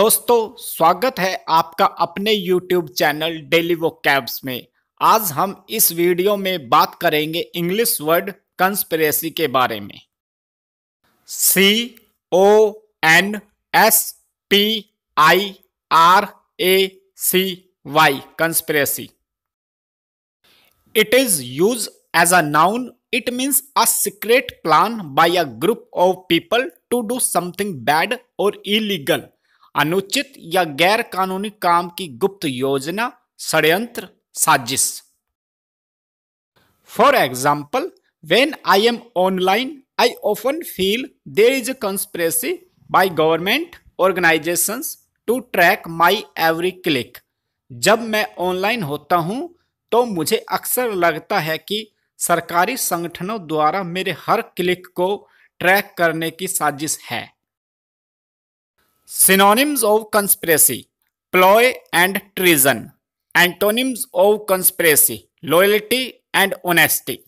दोस्तों स्वागत है आपका अपने YouTube चैनल डेली वो कैब्स में आज हम इस वीडियो में बात करेंगे इंग्लिश वर्ड कंस्पिरेसी के बारे में C O N S P I R A C Y conspiracy it is use as a noun it means a secret plan by a group of people to do something bad और illegal अनुचित या गैर कानूनी काम की गुप्त योजना षड्यंत्र साजिश for example when I am online I often feel there is a conspiracy by government organisations to track my every click जब मैं ऑनलाइन होता हूं तो मुझे अक्सर लगता है कि सरकारी संगठनों द्वारा मेरे हर क्लिक को ट्रैक करने की साजिश है Synonyms of conspiracy ploy and treason. Antonyms of conspiracy loyalty and honesty.